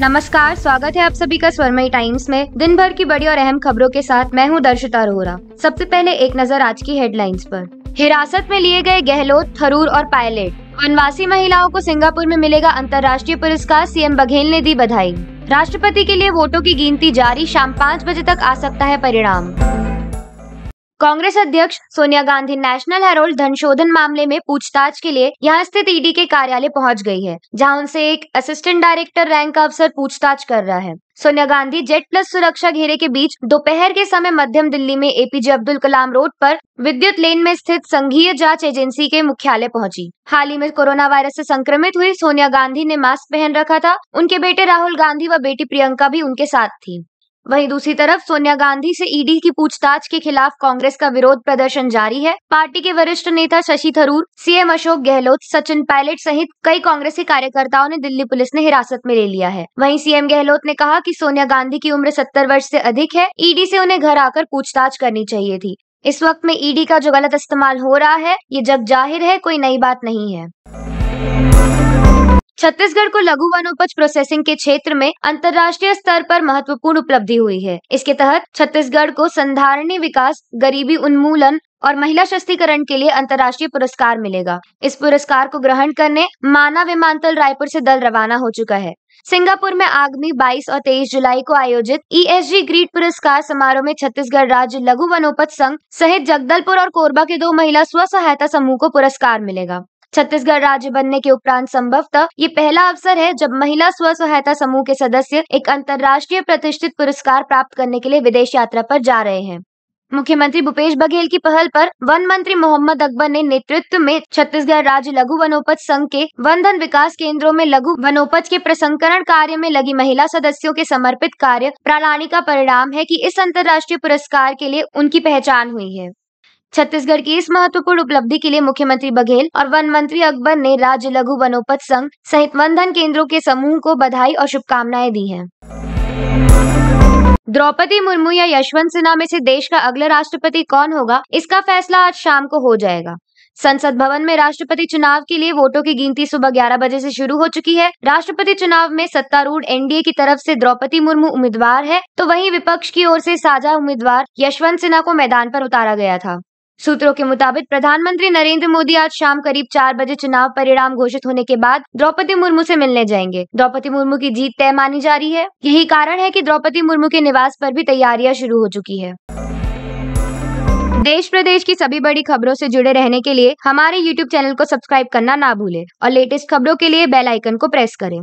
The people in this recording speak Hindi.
नमस्कार स्वागत है आप सभी का स्वरमई टाइम्स में दिन भर की बड़ी और अहम खबरों के साथ मैं हूं दर्शिता रोहरा सबसे पहले एक नजर आज की हेडलाइंस पर हिरासत में लिए गए गहलोत थरूर और पायलट वनवासी महिलाओं को सिंगापुर में मिलेगा अंतर्राष्ट्रीय पुरस्कार सीएम बघेल ने दी बधाई राष्ट्रपति के लिए वोटों की गिनती जारी शाम पाँच बजे तक आ सकता है परिणाम कांग्रेस अध्यक्ष सोनिया गांधी नेशनल हेरोल्ड धन शोधन मामले में पूछताछ के लिए यहाँ स्थित ईडी के कार्यालय पहुंच गई है जहां उनसे एक असिस्टेंट डायरेक्टर रैंक का अफसर पूछताछ कर रहा है सोनिया गांधी जेट प्लस सुरक्षा घेरे के बीच दोपहर के समय मध्यम दिल्ली में एपीजे अब्दुल कलाम रोड पर विद्युत लेन में स्थित संघीय जांच एजेंसी के मुख्यालय पहुंची। हाल ही में कोरोना वायरस से संक्रमित हुई सोनिया गांधी ने मास्क पहन रखा था उनके बेटे राहुल गांधी व बेटी प्रियंका भी उनके साथ थी वहीं दूसरी तरफ सोनिया गांधी से ईडी की पूछताछ के खिलाफ कांग्रेस का विरोध प्रदर्शन जारी है पार्टी के वरिष्ठ नेता शशि थरूर सीएम अशोक गहलोत सचिन पायलट सहित कई कांग्रेसी कार्यकर्ताओं ने दिल्ली पुलिस ने हिरासत में ले लिया है वहीं सीएम गहलोत ने कहा कि सोनिया गांधी की उम्र सत्तर वर्ष से अधिक है ईडी से उन्हें घर आकर पूछताछ करनी चाहिए थी इस वक्त में ईडी का जो गलत इस्तेमाल हो रहा है ये जग जाहिर है कोई नई बात नहीं है छत्तीसगढ़ को लघु वनोपज प्रोसेसिंग के क्षेत्र में अंतर्राष्ट्रीय स्तर पर महत्वपूर्ण उपलब्धि हुई है इसके तहत छत्तीसगढ़ को संधारणी विकास गरीबी उन्मूलन और महिला सशक्तिकरण के लिए अंतर्राष्ट्रीय पुरस्कार मिलेगा इस पुरस्कार को ग्रहण करने माना विमानतल रायपुर से दल रवाना हो चुका है सिंगापुर में आगामी 22 और 23 जुलाई को आयोजित जी e ग्रीड पुरस्कार समारोह में छत्तीसगढ़ राज्य लघु वनोपज संघ सहित जगदलपुर और कोरबा के दो महिला स्व सहायता समूह को पुरस्कार मिलेगा छत्तीसगढ़ राज्य बनने के उपरांत संभवतः ये पहला अवसर है जब महिला स्व सहायता समूह के सदस्य एक अंतर्राष्ट्रीय प्रतिष्ठित पुरस्कार प्राप्त करने के लिए विदेश यात्रा पर जा रहे हैं मुख्यमंत्री भूपेश बघेल की पहल पर वन मंत्री मोहम्मद अकबर ने नेतृत्व में छत्तीसगढ़ राज्य लघु वनोपज संघ के वन धन विकास केंद्रों में लघु वनोपज के प्रसंकरण कार्य में लगी महिला सदस्यों के समर्पित कार्य प्रणाली का परिणाम है कि इस अंतर्राष्ट्रीय पुरस्कार के लिए उनकी पहचान हुई है छत्तीसगढ़ की इस महत्वपूर्ण उपलब्धि के लिए मुख्यमंत्री बघेल और वन मंत्री अकबर ने राज्य लघु वनोपज संघ सहित वन धन केंद्रों के समूह को बधाई और शुभकामनाएं दी हैं। द्रौपदी मुर्मू या यशवंत सिन्हा में से देश का अगला राष्ट्रपति कौन होगा इसका फैसला आज शाम को हो जाएगा संसद भवन में राष्ट्रपति चुनाव के लिए वोटों की गिनती सुबह ग्यारह बजे से शुरू हो चुकी है राष्ट्रपति चुनाव में सत्तारूढ़ एनडीए की तरफ से द्रौपदी मुर्मू उम्मीदवार है तो वहीं विपक्ष की ओर से साझा उम्मीदवार यशवंत सिन्हा को मैदान पर उतारा गया था सूत्रों के मुताबिक प्रधानमंत्री नरेंद्र मोदी आज शाम करीब चार बजे चुनाव परिणाम घोषित होने के बाद द्रौपदी मुर्मू से मिलने जाएंगे द्रौपदी मुर्मू की जीत तय मानी जा रही है यही कारण है कि द्रौपदी मुर्मू के निवास पर भी तैयारियां शुरू हो चुकी है देश प्रदेश की सभी बड़ी खबरों से जुड़े रहने के लिए हमारे YouTube चैनल को सब्सक्राइब करना ना भूलें और लेटेस्ट खबरों के लिए बेल आइकन को प्रेस करें